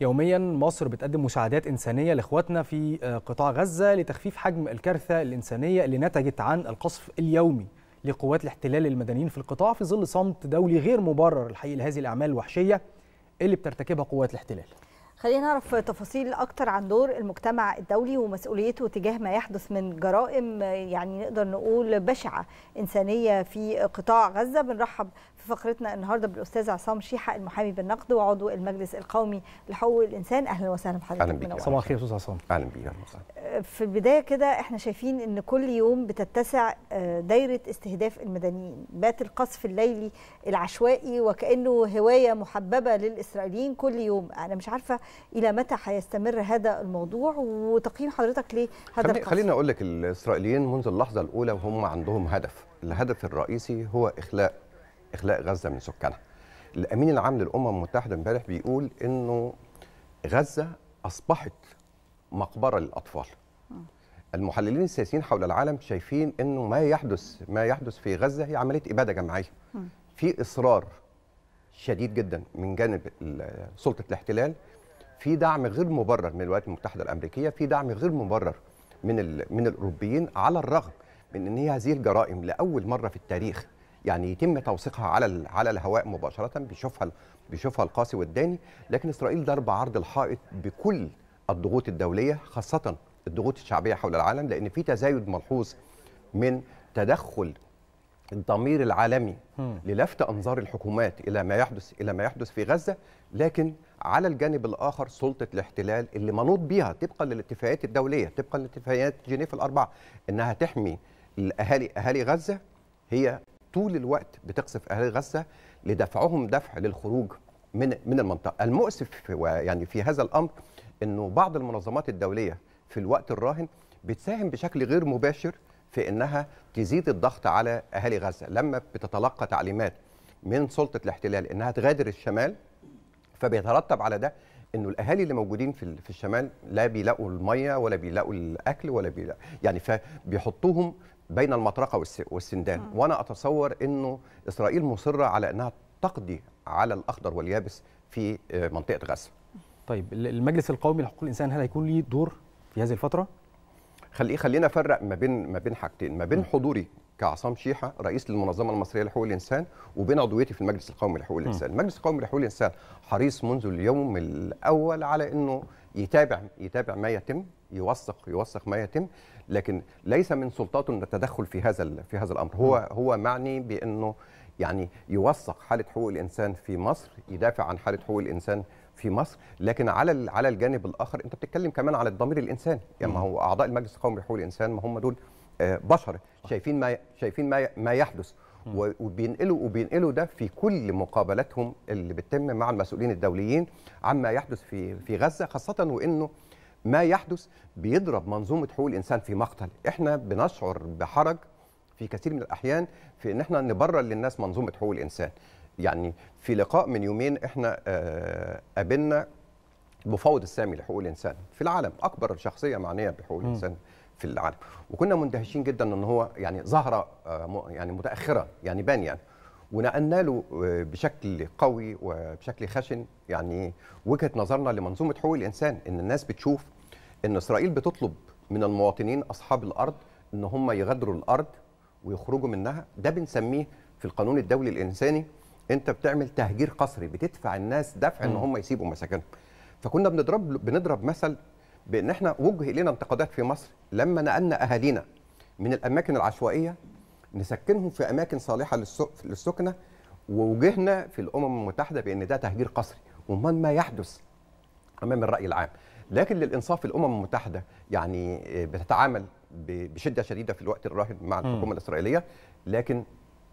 يوميا مصر بتقدم مساعدات إنسانية لإخواتنا في آه، قطاع غزة لتخفيف حجم الكارثة الإنسانية اللي نتجت عن القصف اليومي لقوات الاحتلال المدنيين في القطاع في ظل صمت دولي غير مبرر الحقيقه لهذه الأعمال الوحشية اللي بترتكبها قوات الاحتلال خلينا نعرف تفاصيل أكتر عن دور المجتمع الدولي ومسؤوليته تجاه ما يحدث من جرائم يعني نقدر نقول بشعة إنسانية في قطاع غزة بنرحب فقرتنا النهارده بالاستاذ عصام شيحه المحامي بالنقد وعضو المجلس القومي لحقوق الانسان اهلا وسهلا بحضرتك اهلا بيك صباح الخير استاذ عصام اهلا بيك آه، في البدايه كده احنا شايفين ان كل يوم بتتسع آه، دايره استهداف المدنيين بات القصف الليلي العشوائي وكانه هوايه محببه للاسرائيليين كل يوم انا مش عارفه الى متى هيستمر هذا الموضوع وتقييم حضرتك ليه هذا خلي القصف خلينا اقول لك الاسرائيليين منذ اللحظه الاولى وهم عندهم هدف الهدف الرئيسي هو اخلاء اخلاء غزه من سكانها. الامين العام للامم المتحده امبارح بيقول انه غزه اصبحت مقبره للاطفال. المحللين السياسيين حول العالم شايفين انه ما يحدث ما يحدث في غزه هي عمليه اباده جماعيه. في اصرار شديد جدا من جانب سلطه الاحتلال في دعم غير مبرر من الولايات المتحده الامريكيه، في دعم غير مبرر من من الاوروبيين على الرغم من ان هي هذه الجرائم لاول مره في التاريخ يعني يتم توثيقها على على الهواء مباشره بيشوفها بيشوفها القاسي والداني لكن اسرائيل ضرب عرض الحائط بكل الضغوط الدوليه خاصه الضغوط الشعبيه حول العالم لان في تزايد ملحوظ من تدخل الضمير العالمي للفت انظار الحكومات الى ما يحدث الى ما يحدث في غزه لكن على الجانب الاخر سلطه الاحتلال اللي منوط بيها طبقا للاتفاقيات الدوليه طبقا لاتفاقيات جنيف الاربعه انها تحمي الاهالي اهالي غزه هي طول الوقت بتقصف اهالي غزه لدفعهم دفع للخروج من من المنطقه المؤسف يعني في هذا الامر انه بعض المنظمات الدوليه في الوقت الراهن بتساهم بشكل غير مباشر في انها تزيد الضغط على اهالي غزه لما بتتلقى تعليمات من سلطه الاحتلال انها تغادر الشمال فبيترتب على ده انه الاهالي اللي موجودين في في الشمال لا بيلاقوا الميه ولا بيلاقوا الاكل ولا بيلاقوا يعني فبيحطوهم بين المطرقه والسندان م. وانا اتصور انه اسرائيل مصره على انها تقضي على الاخضر واليابس في آه، منطقه غزه طيب المجلس القومي لحقوق الانسان هل هيكون ليه دور في هذه الفتره خلي خلينا نفرق ما بين ما بين حاجتين ما بين حضوري كعصام شيحه رئيس للمنظمه المصريه لحقوق الانسان وبين عضويتي في المجلس القومي لحقوق الانسان المجلس القومي لحقوق الانسان حريص منذ اليوم الاول على انه يتابع يتابع ما يتم يوثق يوثق ما يتم لكن ليس من سلطاته التدخل في هذا في هذا الامر هو هو معني بانه يعني يوثق حاله حقوق الانسان في مصر يدافع عن حاله حقوق الانسان في مصر لكن على على الجانب الاخر انت بتتكلم كمان على الضمير الانساني يعني ما هو اعضاء المجلس القومي لحقوق الانسان ما هم دول آه، بشر شايفين ما شايفين ما ما يحدث وبينقلوا وبينقلوا ده في كل مقابلاتهم اللي بتتم مع المسؤولين الدوليين عما يحدث في في غزه خاصه وانه ما يحدث بيضرب منظومه حقوق الانسان في مقتل احنا بنشعر بحرج في كثير من الاحيان في ان احنا نبرر للناس منظومه حقوق الانسان يعني في لقاء من يومين احنا آه، قابلنا مفوض السامي لحقوق الانسان في العالم اكبر شخصيه معنيه بحقوق الانسان في العالم وكنا مندهشين جدا ان هو يعني ظهر آه، يعني متاخرا يعني بان يعني ونقلنا له آه، بشكل قوي وبشكل خشن يعني وجهه نظرنا لمنظومه حقوق الانسان ان الناس بتشوف ان اسرائيل بتطلب من المواطنين اصحاب الارض ان هم يغادروا الارض ويخرجوا منها ده بنسميه في القانون الدولي الانساني انت بتعمل تهجير قسري بتدفع الناس دفع ان هم يسيبوا مساكنهم فكنا بنضرب بنضرب مثل بان احنا وجه الينا انتقادات في مصر لما نقلنا اهالينا من الاماكن العشوائيه نسكنهم في اماكن صالحه للسكنه ووجهنا في الامم المتحده بان ده تهجير قسري ومن ما يحدث امام الراي العام لكن للانصاف الامم المتحده يعني آه، بتتعامل بشده شديده في الوقت الراهن مع الحكومه الاسرائيليه لكن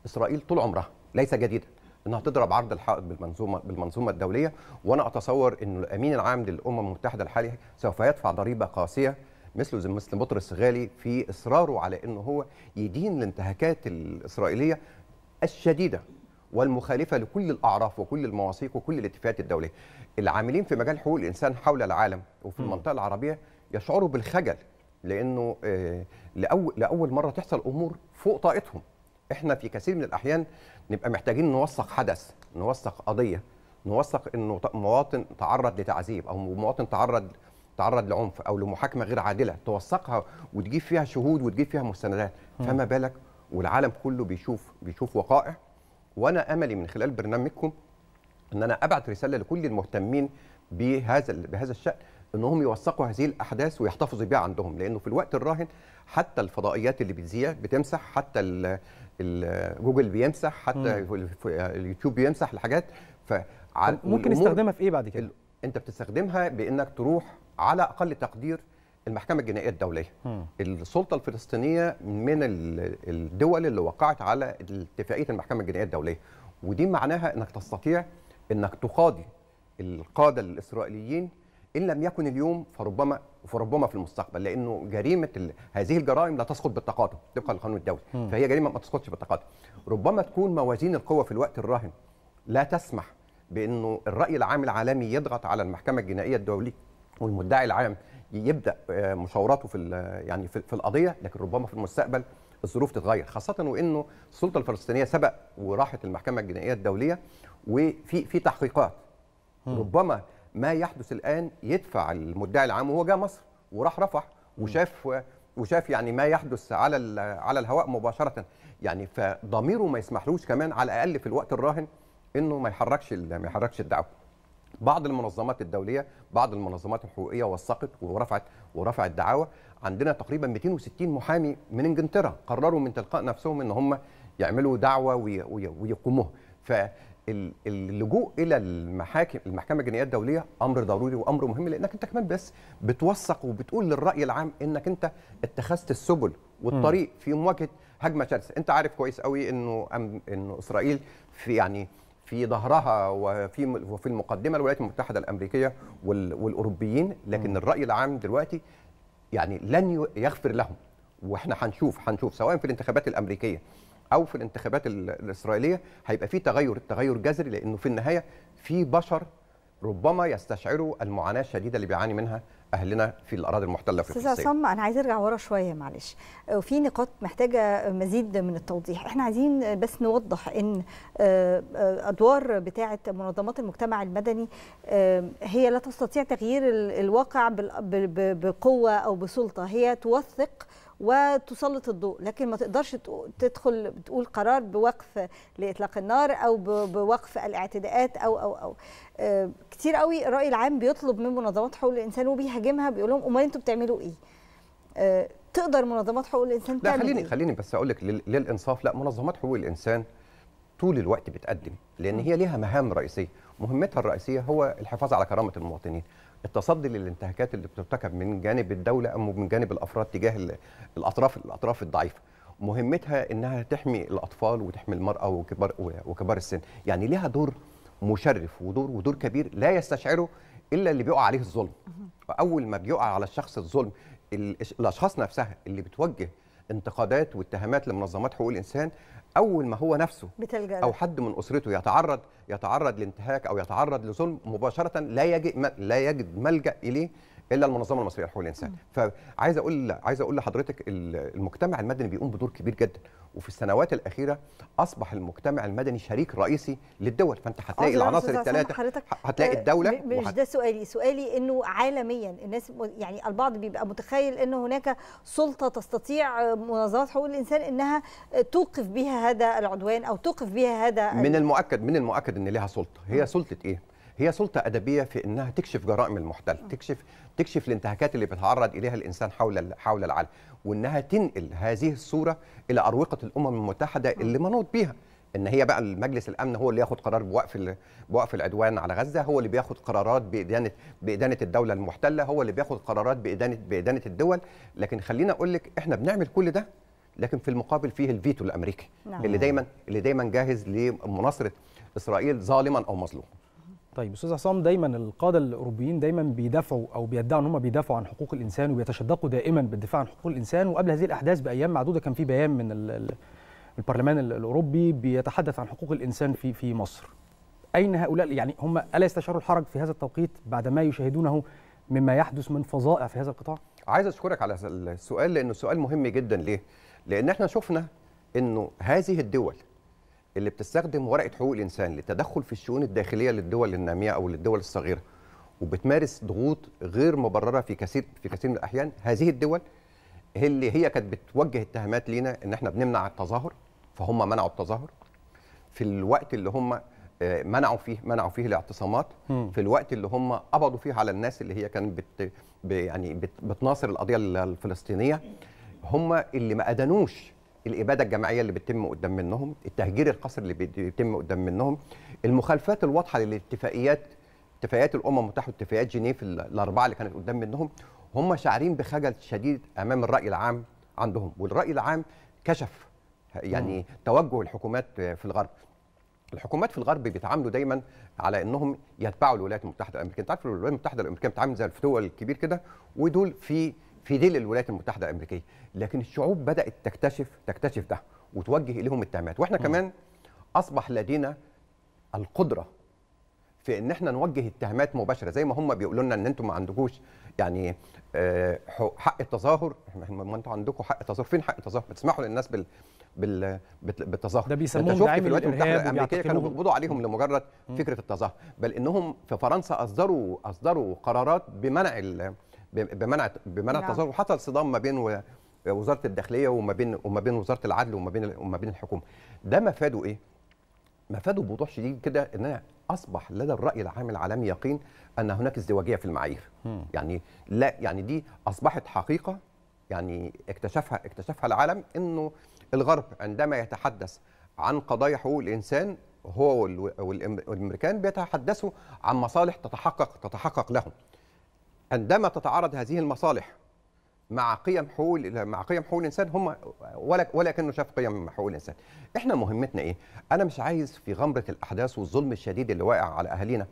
اسرائيل طول عمرها ليس جديدا انها تضرب عرض الحائط بالمنظومه بالمنظومه الدوليه وانا اتصور انه الامين العام للامم المتحده الحالي سوف يدفع ضريبه قاسيه مثله زي مثل بطرس غالي في اصراره على انه هو يدين الانتهاكات الاسرائيليه الشديده والمخالفه لكل الاعراف وكل المواثيق وكل الاتفاقات الدوليه. العاملين في مجال حقوق الانسان حول العالم وفي المنطقه العربيه يشعروا بالخجل لانه آه، لأول, لاول مره تحصل امور فوق طاقتهم. احنا في كثير من الاحيان نبقى محتاجين نوثق حدث، نوثق قضيه، نوثق انه مواطن تعرض لتعذيب او مواطن تعرض تعرض لعنف او لمحاكمه غير عادله توثقها وتجيب فيها شهود وتجيب فيها مستندات فما بالك والعالم كله بيشوف بيشوف وقائع وانا املي من خلال برنامجكم ان انا ابعت رساله لكل المهتمين بهذا بهذا الشان انهم يوثقوا هذه الاحداث ويحتفظوا بها عندهم لانه في الوقت الراهن حتى الفضائيات اللي بتذيع بتمسح حتى ال جوجل بيمسح حتى اليوتيوب بيمسح الحاجات ف ممكن نستخدمها في ايه بعد كده انت بتستخدمها بانك تروح على اقل تقدير المحكمه الجنائيه الدوليه السلطه الفلسطينيه من الدول اللي وقعت على اتفاقيه المحكمه الجنائيه الدوليه ودي معناها انك تستطيع انك تقاضي القاده الاسرائيليين ان لم يكن اليوم فربما فربما في المستقبل لانه جريمه هذه الجرائم لا تسقط بالتقاطع طبقا للقانون الدولي فهي جريمه ما تسقطش بالتقاطع ربما تكون موازين القوه في الوقت الراهن لا تسمح بانه الراي العام العالمي يضغط على المحكمه الجنائيه الدوليه والمدعي العام يبدا آه، مشاوراته في آه، يعني في القضيه لكن ربما في المستقبل الظروف تتغير خاصه وانه السلطه الفلسطينيه سبق وراحت المحكمه الجنائيه الدوليه وفي في تحقيقات ربما ما يحدث الان يدفع المدعي العام وهو جاء مصر وراح رفح وشاف وشاف يعني ما يحدث على على الهواء مباشره يعني فضميره ما يسمحلوش كمان على الاقل في الوقت الراهن انه ما يحركش ما يحركش الدعوه بعض المنظمات الدوليه بعض المنظمات الحقوقيه وثقت ورفعت ورفعت دعاوى عندنا تقريبا 260 محامي من انجلترا قرروا من تلقاء نفسهم ان هم يعملوا دعوه ويقوموها فاللجوء الى المحاكم المحكمه الجنائيه الدوليه امر ضروري وامر مهم لانك انت كمان بس بتوثق وبتقول للراي العام انك انت اتخذت السبل والطريق في مواجهه هجمه شرسه انت عارف كويس قوي انه انه اسرائيل في يعني في ظهرها وفي وفي المقدمه الولايات المتحده الامريكيه والاوروبيين لكن م. الراي العام دلوقتي يعني لن يغفر لهم واحنا هنشوف هنشوف سواء في الانتخابات الامريكيه او في الانتخابات الاسرائيليه هيبقى في تغير تغير جذري لانه في النهايه في بشر ربما يستشعروا المعاناه الشديده اللي بيعاني منها اهلنا في الاراضي المحتله في فلسطين استاذ عصام انا عايز ارجع ورا شويه معلش وفي نقاط محتاجه مزيد من التوضيح احنا عايزين بس نوضح ان آه، آه، ادوار بتاعه منظمات المجتمع المدني آه، هي لا تستطيع تغيير الواقع بقوه او بسلطه هي توثق وتسلط الضوء لكن ما تقدرش تدخل بتقول قرار بوقف لاطلاق النار او بوقف الاعتداءات او او او آه، كتير قوي الراي العام بيطلب من منظمات حقوق الانسان وبيهاجمها بيقول لهم امال انتوا بتعملوا ايه آه، تقدر منظمات حقوق الانسان تعمل لا خليني إيه؟ خليني بس اقول لك للانصاف لا منظمات حقوق الانسان طول الوقت بتقدم لان هي ليها مهام رئيسيه مهمتها الرئيسيه هو الحفاظ على كرامه المواطنين التصدي للانتهاكات اللي بترتكب من جانب الدوله او من جانب الافراد تجاه الاطراف الاطراف الضعيفه مهمتها انها تحمي الاطفال وتحمي المراه وكبار وكبار السن يعني ليها دور مشرف ودور ودور كبير لا يستشعره الا اللي بيقع عليه الظلم فاول ما بيقع على الشخص الظلم الاشخاص نفسها اللي بتوجه انتقادات واتهامات لمنظمات حقوق الانسان اول ما هو نفسه بتلجأ او حد من اسرته يتعرض يتعرض لانتهاك او يتعرض لظلم مباشره لا يجد لا يجد ملجا اليه الا المنظمه المصريه لحقوق الانسان فعايز اقول عايز اقول لحضرتك المجتمع المدني بيقوم بدور كبير جدا وفي السنوات الاخيره اصبح المجتمع المدني شريك رئيسي للدول فانت هتلاقي العناصر الثلاثه هتلاقي آه، الدوله مش وحت... ده سؤالي سؤالي انه عالميا الناس يعني البعض بيبقى متخيل ان هناك سلطه تستطيع منظمات حقوق الانسان انها توقف بها هذا العدوان او توقف بها هذا من المؤكد من المؤكد ان لها سلطه هي سلطه ايه هي سلطه ادبيه في انها تكشف جرائم المحتل تكشف تكشف الانتهاكات اللي بيتعرض اليها الانسان حول حول العالم وانها تنقل هذه الصوره الى اروقه الامم المتحده اللي منوط بيها ان هي بقى المجلس الامن هو اللي ياخد قرار بوقف بوقف العدوان على غزه هو اللي بياخد قرارات بادانه بادانه الدوله المحتله هو اللي بياخد قرارات بادانه بادانه الدول لكن خلينا اقول لك احنا بنعمل كل ده لكن في المقابل فيه الفيتو الامريكي نعم. اللي دايما اللي دايما جاهز لمناصره اسرائيل ظالما او مظلوما طيب استاذ عصام دايما القاده الاوروبيين دايما بيدافعوا او بيدعوا ان هم بيدافعوا عن حقوق الانسان وبيتشدقوا دائما بالدفاع عن حقوق الانسان وقبل هذه الاحداث بايام معدوده كان في بيان من البرلمان الاوروبي بيتحدث عن حقوق الانسان في في مصر. اين هؤلاء يعني هم الا يستشعروا الحرج في هذا التوقيت بعد ما يشاهدونه مما يحدث من فظائع في هذا القطاع؟ عايز اشكرك على السؤال لانه سؤال مهم جدا ليه؟ لان احنا شفنا انه هذه الدول اللي بتستخدم ورقه حقوق الانسان للتدخل في الشؤون الداخليه للدول الناميه او للدول الصغيره وبتمارس ضغوط غير مبرره في كثير في كثير من الاحيان هذه الدول اللي هي كانت بتوجه اتهامات لينا ان احنا بنمنع التظاهر فهم منعوا التظاهر في الوقت اللي هم آه، منعوا فيه منعوا فيه الاعتصامات في الوقت اللي هم قبضوا فيه على الناس اللي هي كانت بت يعني بتناصر القضيه الفلسطينيه هم اللي ما ادانوش الاباده الجماعيه اللي بتتم قدام منهم التهجير القسري اللي بيتم قدام منهم المخالفات الواضحه للاتفاقيات اتفاقيات الامم المتحده واتفاقيات جنيف الاربعه اللي كانت قدام منهم هم شاعرين بخجل شديد امام الراي العام عندهم والراي العام كشف يعني مم. توجه الحكومات في الغرب الحكومات في الغرب بيتعاملوا دايما على انهم يتبعوا الولايات المتحده الامريكيه انت عارف الولايات المتحده الامريكيه بتتعامل زي الفتوه الكبير كده ودول في في ظل الولايات المتحده الامريكيه لكن الشعوب بدات تكتشف تكتشف ده وتوجه اليهم التهمات واحنا م. كمان اصبح لدينا القدره في ان احنا نوجه اتهامات مباشره زي ما هم بيقولوا لنا ان انتم ما عندكوش يعني آه، حق التظاهر ما انتوا عندكم حق التظاهر فين حق التظاهر بتسمحوا للناس بال بال بالتظاهر ده بيسموهم داعمين في الولايات المتحده الامريكيه كانوا بيقبضوا عليهم لمجرد فكره التظاهر بل انهم في فرنسا اصدروا اصدروا قرارات بمنع بمنع بمنع نعم. التظاهر وحصل صدام ما بين وزاره الداخليه وما بين وما بين وزاره العدل وما بين وما بين الحكومه ده مفاده ايه مفاده بوضوح شديد كده ان انا اصبح لدى الراي العام العالمي يقين ان هناك ازدواجيه في المعايير يعني لا يعني دي اصبحت حقيقه يعني اكتشفها اكتشفها العالم انه الغرب عندما يتحدث عن قضايا حقوق الانسان هو والامريكان بيتحدثوا عن مصالح تتحقق تتحقق لهم عندما تتعارض هذه المصالح مع قيم حقوق مع قيم حقوق الانسان هم ولا كانه شاف قيم حقوق الانسان احنا مهمتنا ايه انا مش عايز في غمره الاحداث والظلم الشديد اللي واقع على اهالينا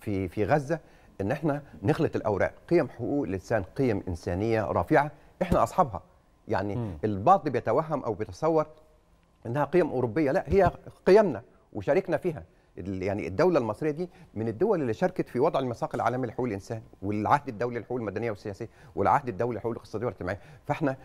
في في غزه ان احنا نخلط الاوراق قيم حقوق الانسان قيم انسانيه رافعه احنا اصحابها يعني م. البعض بيتوهم او بيتصور انها قيم اوروبيه لا هي قيمنا وشاركنا فيها يعني الدوله المصريه دي من الدول اللي شاركت في وضع المساق العالمي لحقوق الانسان والعهد الدولي للحقوق المدنيه والسياسيه والعهد الدولي للحقوق الاقتصاديه والاجتماعيه فاحنا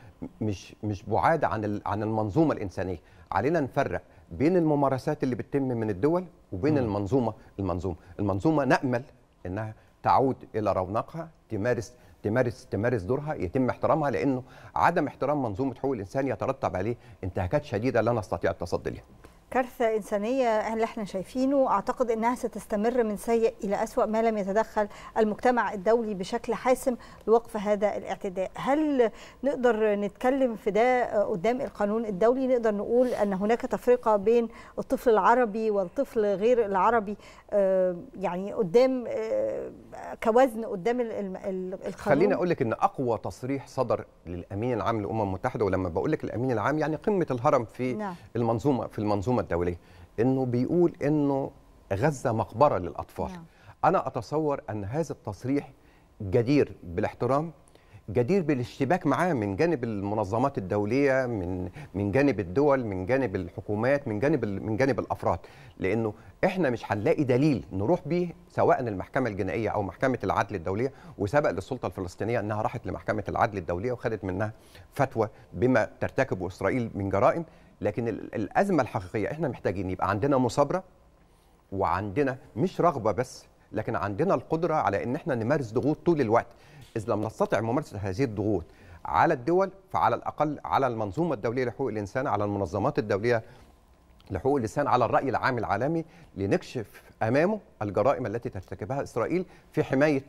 مش مش بعاد عن عن المنظومه الانسانيه علينا نفرق بين الممارسات اللي بتتم من الدول وبين م. المنظومه المنظومه المنظومه نامل انها تعود الى رونقها تمارس تمارس تمارس دورها يتم احترامها لانه عدم احترام منظومه حقوق الانسان يترتب عليه انتهاكات شديده لا نستطيع التصدي لها كارثة إنسانية اللي احنا شايفينه أعتقد أنها ستستمر من سيء إلى أسوأ ما لم يتدخل المجتمع الدولي بشكل حاسم لوقف هذا الاعتداء هل نقدر نتكلم في ده قدام القانون الدولي نقدر نقول أن هناك تفرقة بين الطفل العربي والطفل غير العربي آه، يعني قدام آه، كوزن قدام القانون خليني أقول لك أن أقوى تصريح صدر للأمين العام للأمم المتحدة ولما بقول لك الأمين العام يعني قمة الهرم في نعم. المنظومة في المنظومة المنظمه الدوليه انه بيقول انه غزه مقبره للاطفال نعم. انا اتصور ان هذا التصريح جدير بالاحترام جدير بالاشتباك معاه من جانب المنظمات الدوليه من من جانب الدول من جانب الحكومات من جانب من جانب الافراد لانه احنا مش هنلاقي دليل نروح بيه سواء المحكمه الجنائيه او محكمه العدل الدوليه وسبق للسلطه الفلسطينيه انها راحت لمحكمه العدل الدوليه وخدت منها فتوى بما ترتكبه اسرائيل من جرائم لكن الازمه الحقيقيه احنا محتاجين يبقى عندنا مثابره وعندنا مش رغبه بس لكن عندنا القدره على ان احنا نمارس ضغوط طول الوقت اذ لم نستطع ممارسه هذه الضغوط على الدول فعلى الاقل على المنظومه الدوليه لحقوق الانسان على المنظمات الدوليه لحقوق الانسان على الراي العام العالمي لنكشف امامه الجرائم التي ترتكبها اسرائيل في حمايه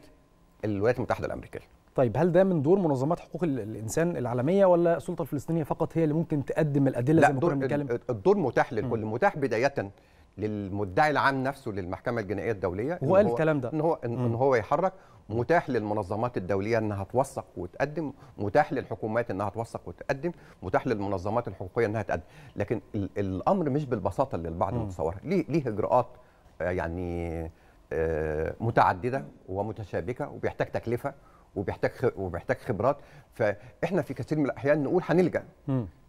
الولايات المتحده الامريكيه طيب هل ده من دور منظمات حقوق الانسان العالميه ولا السلطه الفلسطينيه فقط هي اللي ممكن تقدم الادله لا زي ما دور بنتكلم الدور متاح للكل متاح بدايه للمدعي العام نفسه للمحكمه الجنائيه الدوليه هو قال الكلام ده ان هو ان, إن هو يحرك متاح للمنظمات الدوليه انها توثق وتقدم متاح للحكومات انها توثق وتقدم متاح للمنظمات الحقوقيه انها تقدم لكن الامر مش بالبساطه اللي البعض متصورها ليه ليه اجراءات آه، يعني آه، متعدده ومتشابكه وبيحتاج تكلفه وبيحتاج وبيحتاج خبرات فاحنا في كثير من الاحيان نقول هنلجا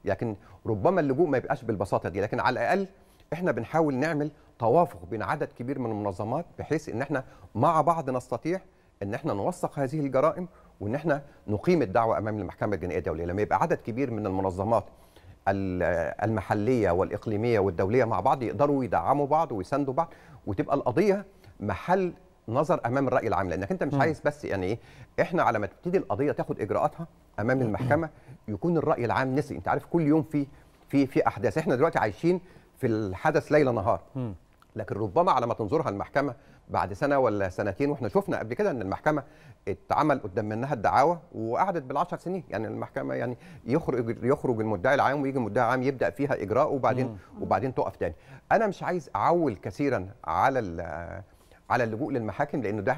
لكن ربما اللجوء ما يبقاش بالبساطه دي لكن على الاقل احنا بنحاول نعمل توافق بين عدد كبير من المنظمات بحيث ان احنا مع بعض نستطيع ان احنا نوثق هذه الجرائم وان احنا نقيم الدعوه امام المحكمه الجنائيه الدوليه لما يبقى عدد كبير من المنظمات المحليه والاقليميه والدوليه مع بعض يقدروا يدعموا بعض ويساندوا بعض وتبقى القضيه محل نظر امام الراي العام لانك انت مش عايز بس يعني ايه احنا على ما تبتدي القضيه تاخد اجراءاتها امام المحكمه يكون الراي العام نسي انت عارف كل يوم في في في احداث احنا دلوقتي عايشين في الحدث ليل نهار لكن ربما على ما تنظرها المحكمه بعد سنه ولا سنتين واحنا شفنا قبل كده ان المحكمه اتعمل قدام منها الدعاوى وقعدت بالعشر سنين يعني المحكمه يعني يخرج يخرج المدعي العام ويجي المدعي العام يبدا فيها اجراء وبعدين وبعدين تقف تاني انا مش عايز اعول كثيرا على على اللجوء للمحاكم لانه ده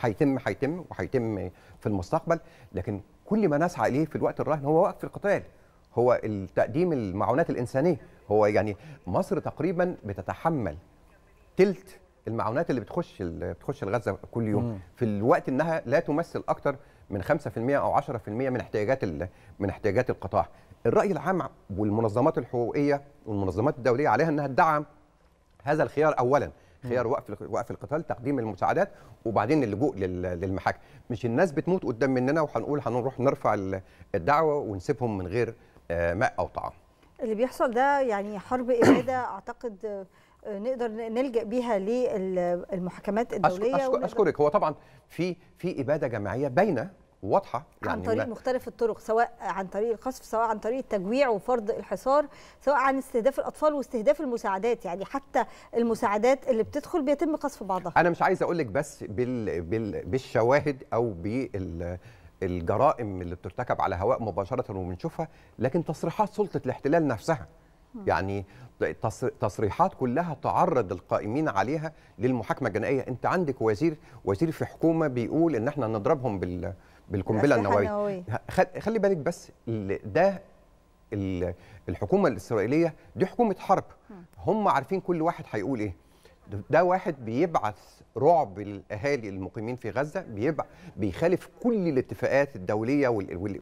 هيتم هيتم وهيتم في المستقبل لكن كل ما نسعى اليه في الوقت الراهن هو وقف القتال هو تقديم المعونات الانسانيه هو يعني مصر تقريبا بتتحمل تلت المعونات اللي بتخش اللي بتخش لغزه كل يوم في الوقت انها لا تمثل اكثر من 5% او 10% من احتياجات من احتياجات القطاع الراي العام والمنظمات الحقوقيه والمنظمات الدوليه عليها انها تدعم هذا الخيار اولا خيار وقف وقف القتال تقديم المساعدات وبعدين اللجوء للمحاكم مش الناس بتموت قدام مننا وهنقول هنروح نرفع الدعوه ونسيبهم من غير آه، ماء او طعام اللي بيحصل ده يعني حرب اباده اعتقد آه، نقدر نلجا بيها للمحاكمات الدوليه أشكر أشكر اشكرك هو طبعا في في اباده جماعيه باينه واضحه يعني عن طريق مختلف الطرق سواء عن طريق القصف سواء عن طريق التجويع وفرض الحصار سواء عن استهداف الاطفال واستهداف المساعدات يعني حتى المساعدات اللي بتدخل بيتم قصف بعضها انا مش عايز اقول لك بس بال بال بالشواهد او بال الجرائم اللي بترتكب على هواء مباشره وبنشوفها لكن تصريحات سلطه الاحتلال نفسها يعني تصريحات كلها تعرض القائمين عليها للمحاكمه الجنائيه انت عندك وزير وزير في حكومه بيقول ان احنا نضربهم بال بالقنبله النوويه خلي بالك بس ده الحكومه الاسرائيليه دي حكومه حرب هم عارفين كل واحد هيقول ايه ده واحد بيبعث رعب الاهالي المقيمين في غزه بيبع بيخالف كل الاتفاقات الدوليه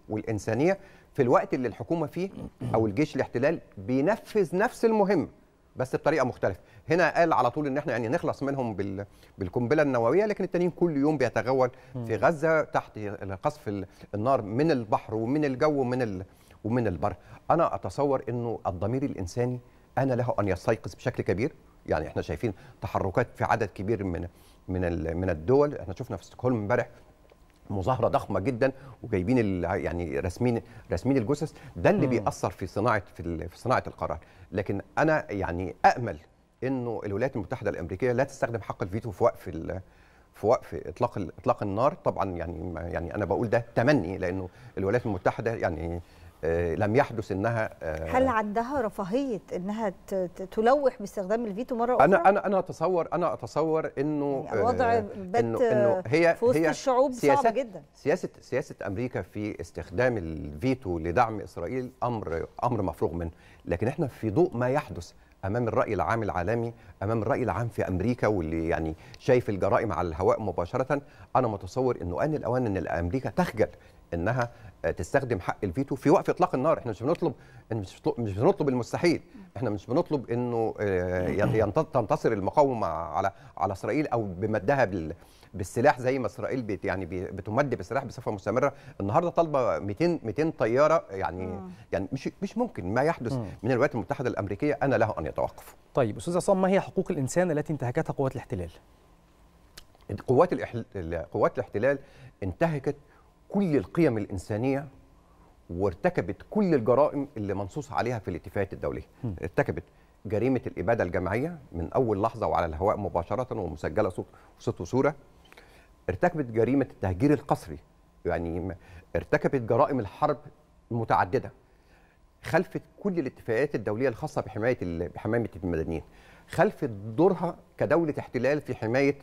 والانسانيه في الوقت اللي الحكومه فيه او الجيش الاحتلال بينفذ نفس المهمه بس بطريقه مختلفه هنا قال على طول ان احنا يعني نخلص منهم بال... بالقنبله النوويه لكن التانيين كل يوم بيتغول في غزه تحت قصف النار من البحر ومن الجو ومن ال... ومن البر انا اتصور انه الضمير الانساني انا له ان يستيقظ بشكل كبير يعني احنا شايفين تحركات في عدد كبير من من من الدول احنا شفنا في ستوكهولم امبارح مظاهره ضخمه جدا وجايبين يعني راسمين راسمين الجثث ده اللي بيأثر في صناعه في صناعه القرار لكن انا يعني امل انه الولايات المتحده الامريكيه لا تستخدم حق الفيتو في وقف في وقف اطلاق اطلاق النار طبعا يعني يعني انا بقول ده تمني لانه الولايات المتحده يعني آه، لم يحدث انها آه، هل عندها رفاهيه انها تلوح باستخدام الفيتو مره اخرى؟ انا انا انا اتصور انا اتصور انه يعني وضع آه، بات إنه, انه هي في وسط هي الشعوب صعب جدا سياسه سياسه امريكا في استخدام الفيتو لدعم اسرائيل امر امر مفروغ منه، لكن احنا في ضوء ما يحدث امام الراي العام العالمي امام الراي العام في امريكا واللي يعني شايف الجرائم على الهواء مباشره انا متصور انه ان الاوان ان امريكا تخجل انها تستخدم حق الفيتو في وقف اطلاق النار احنا مش بنطلب مش بنطلب المستحيل احنا مش بنطلب انه آه، تنتصر المقاومه على على اسرائيل او بمدها بال بالسلاح زي ما اسرائيل بت يعني بتمد بالسلاح بصفه مستمره النهارده طالبه 200 200 طياره يعني مم. يعني مش مش ممكن ما يحدث مم. من الولايات المتحده الامريكيه انا له ان يتوقف طيب استاذ عصام ما هي حقوق الانسان التي انتهكتها قوات الاحتلال قوات قوات الاحتلال انتهكت كل القيم الانسانيه وارتكبت كل الجرائم اللي منصوص عليها في الاتفاقات الدوليه ارتكبت جريمه الاباده الجماعيه من اول لحظه وعلى الهواء مباشره ومسجله صوت وصوره ارتكبت جريمه التهجير القسري يعني ارتكبت جرائم الحرب المتعددة خلفت كل الاتفاقيات الدوليه الخاصه بحمايه بحمايه المدنيين خلفت دورها كدوله احتلال في حمايه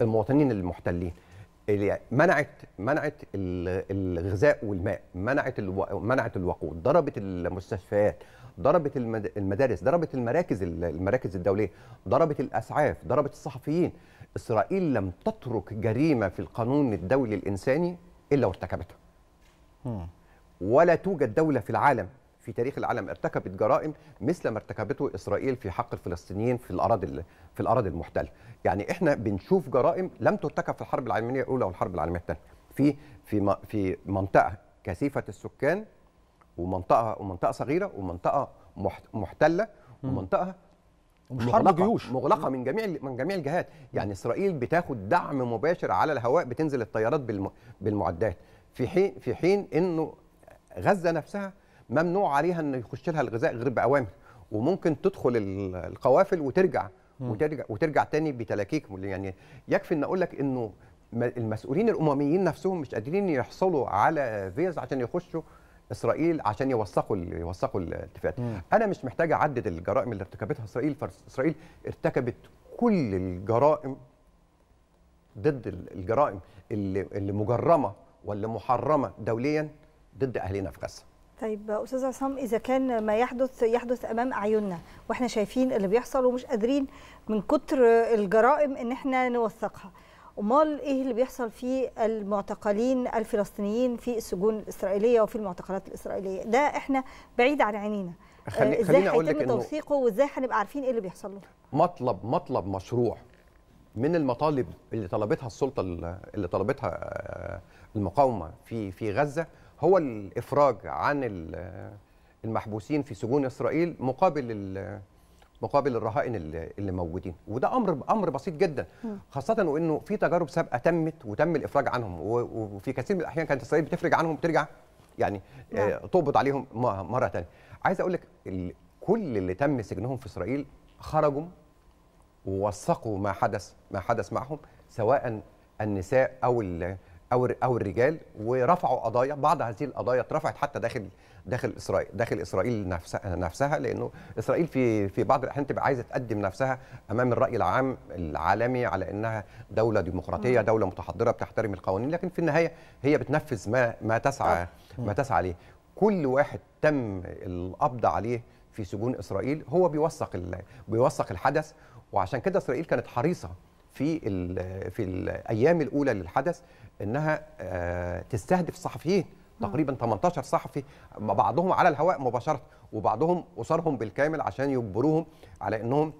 المواطنين المحتلين اللي منعت منعت الغذاء والماء منعت منعت الوقود ضربت المستشفيات ضربت المدارس ضربت المراكز المراكز الدوليه ضربت الاسعاف ضربت الصحفيين اسرائيل لم تترك جريمه في القانون الدولي الانساني الا وارتكبتها ولا توجد دوله في العالم في تاريخ العالم ارتكبت جرائم مثل ما ارتكبته اسرائيل في حق الفلسطينيين في الاراضي في الاراضي المحتله يعني احنا بنشوف جرائم لم ترتكب في الحرب العالميه الاولى والحرب العالميه الثانيه في في في منطقه كثيفه السكان ومنطقه ومنطقه صغيره ومنطقه محتله ومنطقه مغلقه جيوش مغلقه من جميع من جميع الجهات يعني اسرائيل بتاخد دعم مباشر على الهواء بتنزل الطيارات بالم... بالمعدات في حين في حين انه غزه نفسها ممنوع عليها انه يخش لها الغذاء غير باوامر وممكن تدخل القوافل وترجع وترجع وترجع تاني بتلاكيك يعني يكفي ان اقول لك انه المسؤولين الامميين نفسهم مش قادرين يحصلوا على فيز عشان يخشوا اسرائيل عشان يوثقوا يوثقوا الاتفاق انا مش محتاج اعدد الجرائم اللي ارتكبتها اسرائيل فاسرائيل ارتكبت كل الجرائم ضد الجرائم اللي, اللي مجرمه واللي محرمه دوليا ضد اهلنا في غزه طيب استاذ عصام اذا كان ما يحدث يحدث امام اعيننا واحنا شايفين اللي بيحصل ومش قادرين من كتر الجرائم ان احنا نوثقها امال ايه اللي بيحصل في المعتقلين الفلسطينيين في السجون الاسرائيليه وفي المعتقلات الاسرائيليه ده احنا بعيد عن عينينا خلي آه، ازاي لك توثيقه وازاي هنبقى عارفين ايه اللي بيحصل له مطلب مطلب مشروع من المطالب اللي طلبتها السلطه اللي طلبتها آه، المقاومه في في غزه هو الافراج عن المحبوسين في سجون اسرائيل مقابل مقابل الرهائن اللي موجودين وده امر امر بسيط جدا خاصه وانه في تجارب سابقه تمت وتم الافراج عنهم وفي كثير من الاحيان كانت اسرائيل بتفرج عنهم بترجع يعني آه، نعم. تقبض عليهم مره ثانيه عايز اقول لك كل اللي تم سجنهم في اسرائيل خرجوا ووثقوا ما حدث ما حدث معهم سواء النساء او او او الرجال ورفعوا قضايا بعض هذه القضايا اترفعت حتى داخل داخل اسرائيل داخل اسرائيل نفسها نفسها لانه اسرائيل في في بعض الاحيان تبقى عايزه تقدم نفسها امام الراي العام العالمي على انها دوله ديمقراطيه دوله متحضره بتحترم القوانين لكن في النهايه هي بتنفذ ما ما تسعى ما تسعى عليه كل واحد تم القبض عليه في سجون اسرائيل هو بيوثق بيوثق الحدث وعشان كده اسرائيل كانت حريصه في في الايام الاولى للحدث انها آه، تستهدف صحفيين تقريبا 18 صحفي بعضهم على الهواء مباشره وبعضهم اسرهم بالكامل عشان يجبروهم على انهم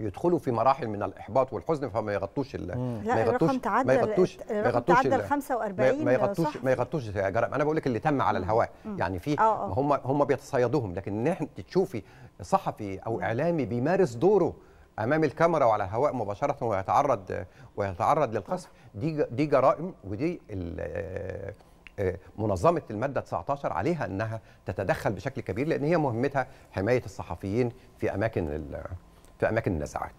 يدخلوا في مراحل من الاحباط والحزن فما يغطوش لا ما يغطوش ما يغطوش ما يغطوش تعدى 45 ما يغطوش ما يغطوش جرائم انا بقول لك اللي تم على الهواء يعني في آه، آه. هم هم بيتصيدوهم لكن ان انت تشوفي صحفي او اعلامي بيمارس دوره امام الكاميرا وعلى الهواء مباشره ويتعرض ويتعرض للقصف دي دي جرائم ودي آه، آه، منظمه الماده 19 عليها انها تتدخل بشكل كبير لان هي مهمتها حمايه الصحفيين في اماكن في اماكن النزاعات.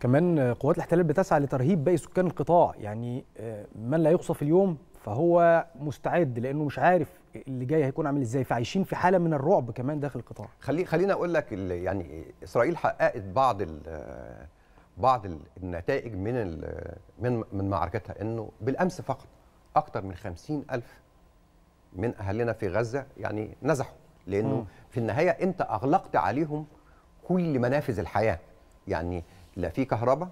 كمان قوات الاحتلال بتسعى لترهيب باقي سكان القطاع يعني آه، من لا يقصف اليوم فهو مستعد لانه مش عارف اللي جاي هيكون عامل ازاي فعايشين في حاله من الرعب كمان داخل القطاع خلي خلينا اقول لك يعني اسرائيل حققت بعض بعض النتائج من من من معركتها انه بالامس فقط اكثر من خمسين ألف من اهلنا في غزه يعني نزحوا لانه م. في النهايه انت اغلقت عليهم كل منافذ الحياه يعني لا في كهرباء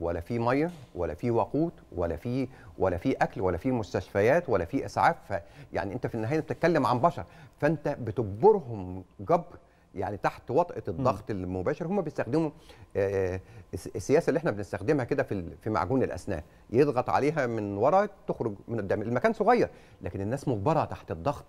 ولا في ميه ولا في وقود ولا في ولا في اكل ولا في مستشفيات ولا في اسعاف يعني انت في النهايه بتتكلم عن بشر فانت بتجبرهم جبر يعني تحت وطأة الضغط م. المباشر هم بيستخدموا آه، السياسه اللي احنا بنستخدمها كده في في معجون الاسنان يضغط عليها من ورا تخرج من قدام المكان صغير لكن الناس مجبره تحت الضغط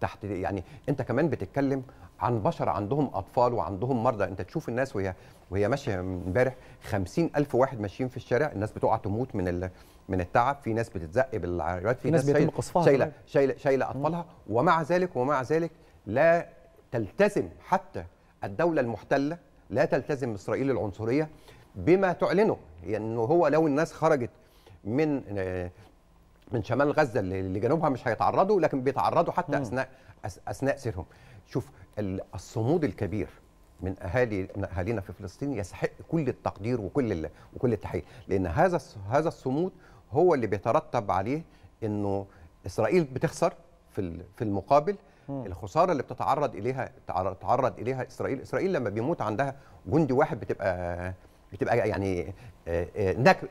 تحت يعني انت كمان بتتكلم عن بشر عندهم اطفال وعندهم مرضى انت تشوف الناس وهي وهي ماشيه امبارح خمسين الف واحد ماشيين في الشارع الناس بتقع تموت من ال... من التعب في ناس بتتزق بالعربيات في ناس, ناس شايله شايله شايله شايل اطفالها ومع ذلك ومع ذلك لا تلتزم حتى الدوله المحتله لا تلتزم اسرائيل العنصريه بما تعلنه لانه يعني هو لو الناس خرجت من آه، من شمال غزه لجنوبها مش هيتعرضوا لكن بيتعرضوا حتى اثناء اثناء سيرهم شوف الصمود الكبير من اهالي من اهالينا في فلسطين يستحق كل التقدير وكل وكل التحيه لان هذا هذا الصمود هو اللي بيترتب عليه انه اسرائيل بتخسر في في المقابل الخساره اللي بتتعرض اليها تعرض اليها اسرائيل اسرائيل لما بيموت عندها جندي واحد بتبقى بتبقى يعني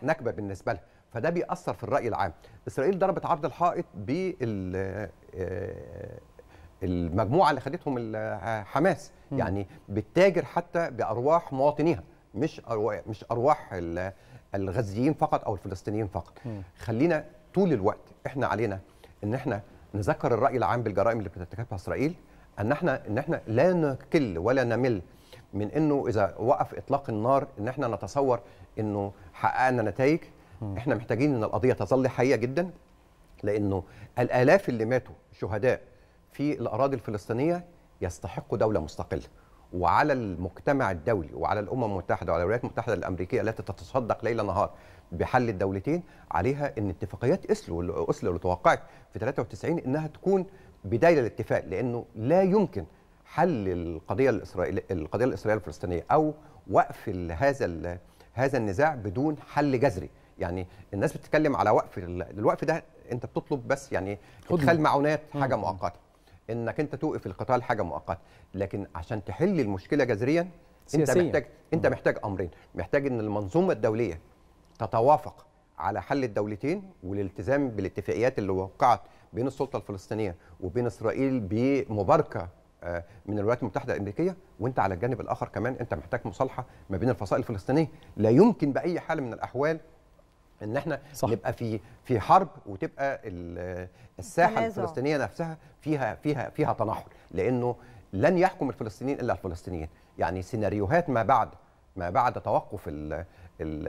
نكبه بالنسبه لها فده بيأثر في الرأي العام إسرائيل ضربت عرض الحائط بال آه، المجموعة اللي خدتهم آه، حماس يعني بتتاجر حتى بأرواح مواطنيها مش أرواح مش أرواح الغزيين فقط أو الفلسطينيين فقط خلينا طول الوقت احنا علينا ان احنا نذكر الرأي العام بالجرائم اللي بترتكبها إسرائيل ان احنا ان احنا لا نكل ولا نمل من انه اذا وقف اطلاق النار ان احنا نتصور انه حققنا نتائج احنا محتاجين ان القضيه تظل حيه جدا لانه الالاف اللي ماتوا شهداء في الاراضي الفلسطينيه يستحقوا دوله مستقله وعلى المجتمع الدولي وعلى الامم المتحده وعلى الولايات المتحده الامريكيه التي تتصدق ليل نهار بحل الدولتين عليها ان اتفاقيات اسلو اسلو اللي توقعت في 93 انها تكون بدايه للاتفاق لانه لا يمكن حل القضيه الاسرائيليه القضيه الاسرائيليه الفلسطينيه او وقف هذا هذا النزاع بدون حل جذري يعني الناس بتتكلم على وقف الوقف ده انت بتطلب بس يعني ادخال معونات حاجه مؤقته انك انت توقف القتال حاجه مؤقته لكن عشان تحل المشكله جذريا سياسية. انت محتاج انت محتاج امرين محتاج ان المنظومه الدوليه تتوافق على حل الدولتين والالتزام بالاتفاقيات اللي وقعت بين السلطه الفلسطينيه وبين اسرائيل بمباركه آه، من الولايات المتحده الامريكيه وانت على الجانب الاخر كمان انت محتاج مصالحه ما بين الفصائل الفلسطينيه لا يمكن باي حال من الاحوال ان احنا صح. نبقى في في حرب وتبقى الساحه تنازع. الفلسطينيه نفسها فيها فيها فيها تنحر لانه لن يحكم الفلسطينيين الا الفلسطينيين يعني سيناريوهات ما بعد ما بعد توقف الـ الـ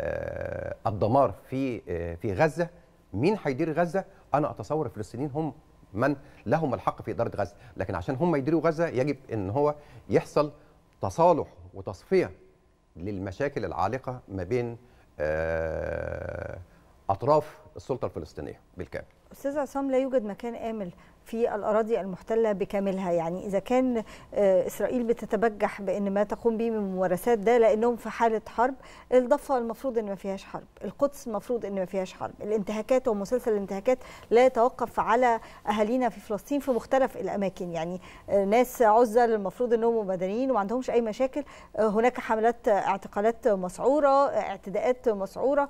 الدمار في في غزه مين هيدير غزه انا اتصور الفلسطينيين هم من لهم الحق في اداره غزه لكن عشان هم يديروا غزه يجب ان هو يحصل تصالح وتصفيه للمشاكل العالقه ما بين آه، اطراف السلطه الفلسطينيه بالكامل. استاذ عصام لا يوجد مكان امل في الأراضي المحتلة بكاملها يعني إذا كان آه، إسرائيل بتتبجح بأن ما تقوم به من ممارسات ده لأنهم في حالة حرب الضفة المفروض أن ما فيهاش حرب القدس المفروض أن ما فيهاش حرب الانتهاكات ومسلسل الانتهاكات لا يتوقف على أهالينا في فلسطين في مختلف الأماكن يعني آه، ناس عزل المفروض أنهم مدنيين وما عندهمش أي مشاكل آه، هناك حملات اعتقالات مسعورة اعتداءات مسعورة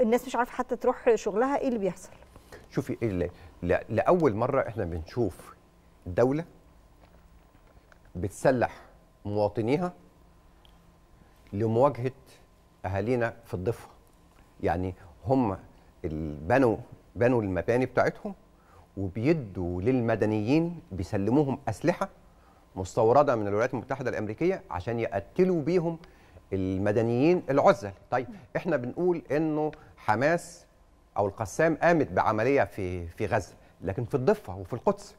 الناس مش عارفة حتى تروح شغلها إيه اللي بيحصل شوفي إيه لاول مره احنا بنشوف دوله بتسلح مواطنيها لمواجهه اهالينا في الضفه يعني هم بنوا بنوا المباني بتاعتهم وبيدوا للمدنيين بيسلموهم اسلحه مستورده من الولايات المتحده الامريكيه عشان يقتلوا بيهم المدنيين العزل طيب احنا بنقول انه حماس او القسام قامت بعمليه في في غزه لكن في الضفه وفي القدس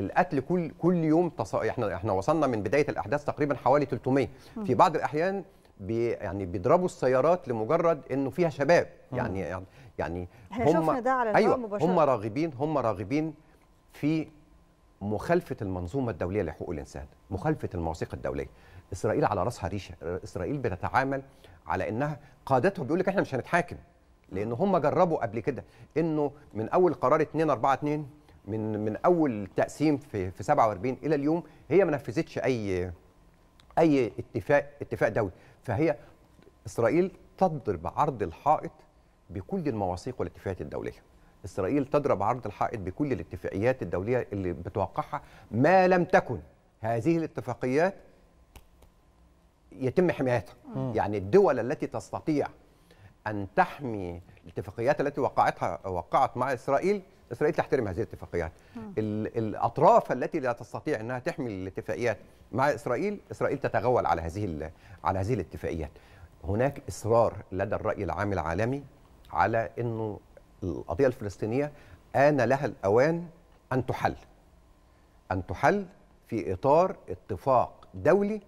القتل كل كل يوم تص... احنا احنا وصلنا من بدايه الاحداث تقريبا حوالي 300 في بعض الاحيان بي يعني بيضربوا السيارات لمجرد انه فيها شباب يعني يعني, يعني هم ده على أيوة مباشرة. هم راغبين هم راغبين في مخالفه المنظومه الدوليه لحقوق الانسان مخالفه المواثيق الدوليه اسرائيل على راسها ريشه اسرائيل بتتعامل على انها قادتهم بيقول لك احنا مش هنتحاكم لان هم جربوا قبل كده انه من اول قرار 2 4 2 من من اول تقسيم في في 47 الى اليوم هي ما نفذتش اي اي اتفاق اتفاق دولي فهي اسرائيل تضرب عرض الحائط بكل المواثيق والاتفاقيات الدوليه اسرائيل تضرب عرض الحائط بكل الاتفاقيات الدوليه اللي بتوقعها ما لم تكن هذه الاتفاقيات يتم حمايتها يعني الدول التي تستطيع ان تحمي الاتفاقيات التي وقعتها وقعت مع اسرائيل اسرائيل تحترم هذه الاتفاقيات الاطراف التي لا تستطيع انها تحمي الاتفاقيات مع اسرائيل اسرائيل تتغول على هذه على هذه الاتفاقيات هناك اصرار لدى الراي العام العالمي على انه القضيه الفلسطينيه ان لها الاوان ان تحل ان تحل في اطار اتفاق دولي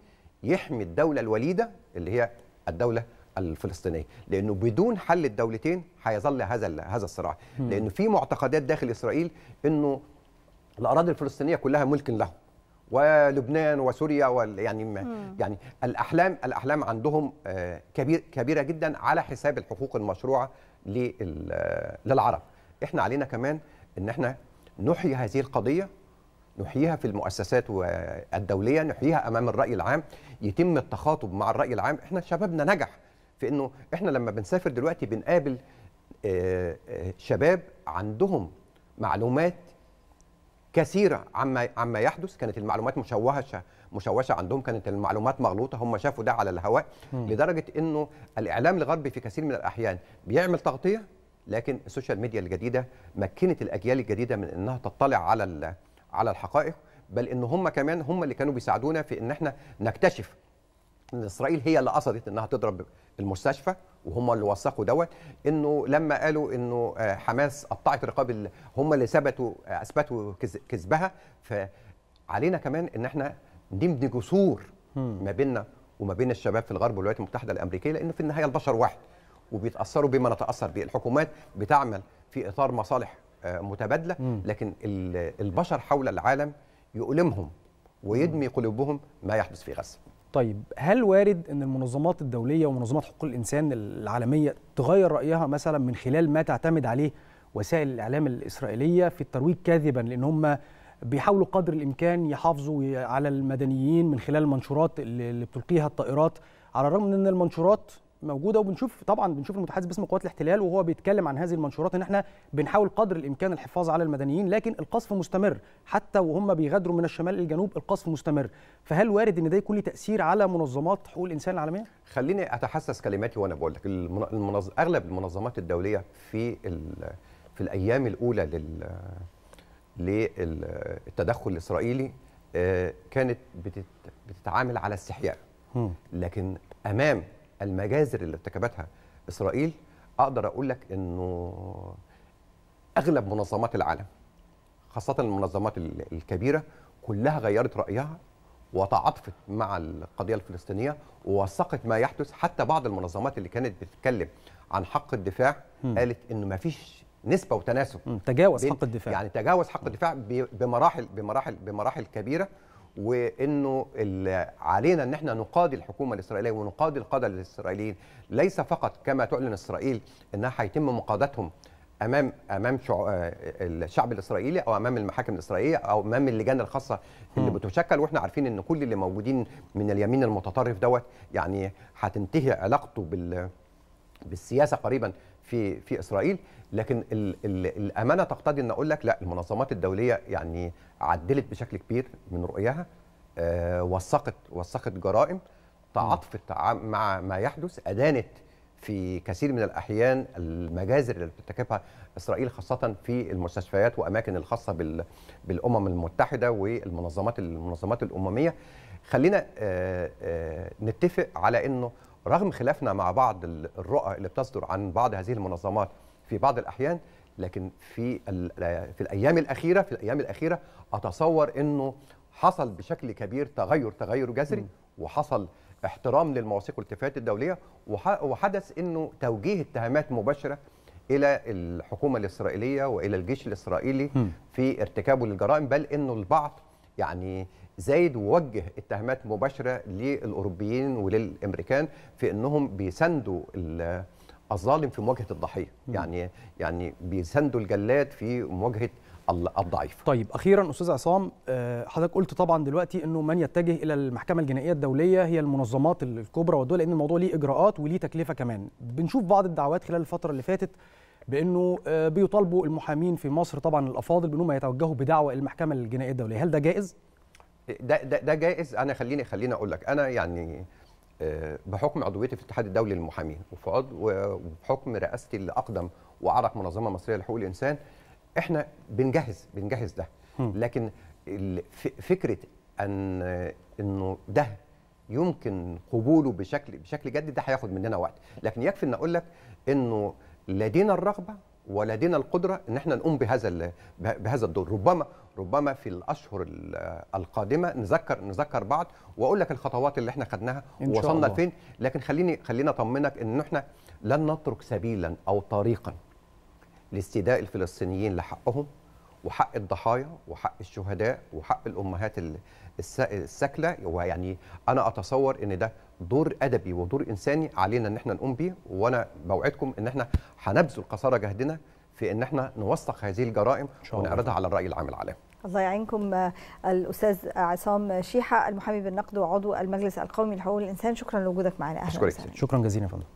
يحمي الدوله الوليده اللي هي الدوله الفلسطينيه لانه بدون حل الدولتين هيظل هذا هذا الصراع لانه في معتقدات داخل اسرائيل انه الاراضي الفلسطينيه كلها ملك له ولبنان وسوريا وال يعني يعني الاحلام الاحلام عندهم آه، كبير كبيره جدا على حساب الحقوق المشروعه للعرب احنا علينا كمان ان احنا نحيي هذه القضيه نحييها في المؤسسات الدوليه نحييها امام الراي العام يتم التخاطب مع الراي العام احنا شبابنا نجح في انه احنا لما بنسافر دلوقتي بنقابل آه، آه، شباب عندهم معلومات كثيره عما عما يحدث كانت المعلومات مشوهشه مشوشه عندهم كانت المعلومات مغلوطه هم شافوا ده على الهواء لدرجه انه الاعلام الغربي في كثير من الاحيان بيعمل تغطيه لكن السوشيال ميديا الجديده مكنت الاجيال الجديده من انها تطلع على على الحقائق بل ان هم كمان هم اللي كانوا بيساعدونا في ان احنا نكتشف ان اسرائيل هي اللي قصدت انها تضرب المستشفى وهم اللي وثقوا دوت انه لما قالوا انه آه، حماس قطعت رقاب هم اللي ثبتوا آه، اثبتوا كذبها فعلينا كمان ان احنا نبني جسور ما بيننا وما بين الشباب في الغرب والولايات المتحده الامريكيه لان في النهايه البشر واحد وبيتاثروا بما نتاثر به الحكومات بتعمل في اطار مصالح آه، متبادله لكن البشر حول العالم يؤلمهم ويدمي قلوبهم ما يحدث في غزه طيب هل وارد ان المنظمات الدوليه ومنظمات حقوق الانسان العالميه تغير رايها مثلا من خلال ما تعتمد عليه وسائل الاعلام الاسرائيليه في الترويج كاذبا لان هم بيحاولوا قدر الامكان يحافظوا على المدنيين من خلال المنشورات اللي بتلقيها الطائرات على الرغم من ان المنشورات موجوده وبنشوف طبعا بنشوف المتحدث باسم قوات الاحتلال وهو بيتكلم عن هذه المنشورات ان احنا بنحاول قدر الامكان الحفاظ على المدنيين لكن القصف مستمر حتى وهم بيغادروا من الشمال للجنوب القصف مستمر فهل وارد ان ده يكون له تاثير على منظمات حقوق الانسان العالميه خليني اتحسس كلماتي وانا بقول لك المنظ... اغلب المنظمات الدوليه في ال... في الايام الاولى لل للتدخل الاسرائيلي آه، كانت بتت... بتتعامل على استحياء لكن امام المجازر اللي ارتكبتها اسرائيل اقدر اقول لك انه اغلب منظمات العالم خاصه المنظمات الكبيره كلها غيرت رايها وتعاطفت مع القضيه الفلسطينيه ووثقت ما يحدث حتى بعض المنظمات اللي كانت بتتكلم عن حق الدفاع قالت انه ما فيش نسبه وتناسب تجاوز حق الدفاع يعني تجاوز حق الدفاع بمراحل بمراحل بمراحل كبيره وانه علينا ان احنا نقاضي الحكومه الاسرائيليه ونقاضي القاده الاسرائيليين ليس فقط كما تعلن اسرائيل انها هيتم مقادتهم امام امام آه، الشعب الاسرائيلي او امام المحاكم الاسرائيليه او امام اللجان الخاصه اللي بتشكل واحنا عارفين ان كل اللي موجودين من اليمين المتطرف دوت يعني هتنتهي علاقته بال بالسياسه قريبا في في اسرائيل لكن الـ الـ الامانه تقتضي ان اقول لك لا المنظمات الدوليه يعني عدلت بشكل كبير من رؤيها آه، وثقت وثقت جرائم تعاطفت مع ما يحدث ادانت في كثير من الاحيان المجازر اللي بترتكبها اسرائيل خاصه في المستشفيات واماكن الخاصه بال بالامم المتحده والمنظمات المنظمات الامميه خلينا آه، آه، نتفق على انه رغم خلافنا مع بعض الرؤى اللي بتصدر عن بعض هذه المنظمات في بعض الأحيان لكن في في الأيام الأخيرة في الأيام الأخيرة أتصور إنه حصل بشكل كبير تغير تغير جذري وحصل احترام للمواثيق والاتفاقات الدولية وحدث إنه توجيه اتهامات مباشرة الى الحكومه الاسرائيليه والى الجيش الاسرائيلي في ارتكابه للجرائم بل انه البعض يعني زايد ووجه اتهامات مباشره للاوروبيين وللامريكان في انهم بيساندوا الظالم في مواجهه الضحيه يعني يعني بيساندوا الجلاد في مواجهه الضعيف طيب اخيرا استاذ عصام آه، حضرتك قلت طبعا دلوقتي انه من يتجه الى المحكمه الجنائيه الدوليه هي المنظمات الكبرى والدول لان الموضوع ليه اجراءات وليه تكلفه كمان بنشوف بعض الدعوات خلال الفتره اللي فاتت بانه آه، بيطالبوا المحامين في مصر طبعا الافاضل بانهم يتوجهوا بدعوه الى المحكمه الجنائيه الدوليه هل ده جائز ده ده, ده جائز انا خليني خليني اقول لك انا يعني آه، بحكم عضويتي في الاتحاد الدولي للمحامين وبحكم رئاستي لاقدم واعرق منظمه مصريه لحقوق الانسان احنا بنجهز بنجهز ده لكن فكره ان انه ده يمكن قبوله بشكل بشكل جدي ده هياخد مننا وقت لكن يكفي ان اقول لك انه لدينا الرغبه ولدينا القدره ان احنا نقوم بهذا بهذا الدور ربما ربما في الاشهر القادمه نذكر نذكر بعض واقول لك الخطوات اللي احنا خدناها ووصلنا لفين لكن خليني خلينا اطمنك ان احنا لن نترك سبيلا او طريقا لاستداء الفلسطينيين لحقهم وحق الضحايا وحق الشهداء وحق الامهات الساكله ويعني انا اتصور ان ده دور ادبي ودور انساني علينا ان احنا نقوم بيه وانا بوعدكم ان احنا هنبذل قصارى جهدنا في ان احنا نوثق هذه الجرائم ونعرضها على الراي العام العالمي الله يعينكم آه، الاستاذ عصام شيحه المحامي بالنقد وعضو المجلس القومي لحقوق الانسان شكرا لوجودك معنا اهلا شكرا جزيلا يا فندم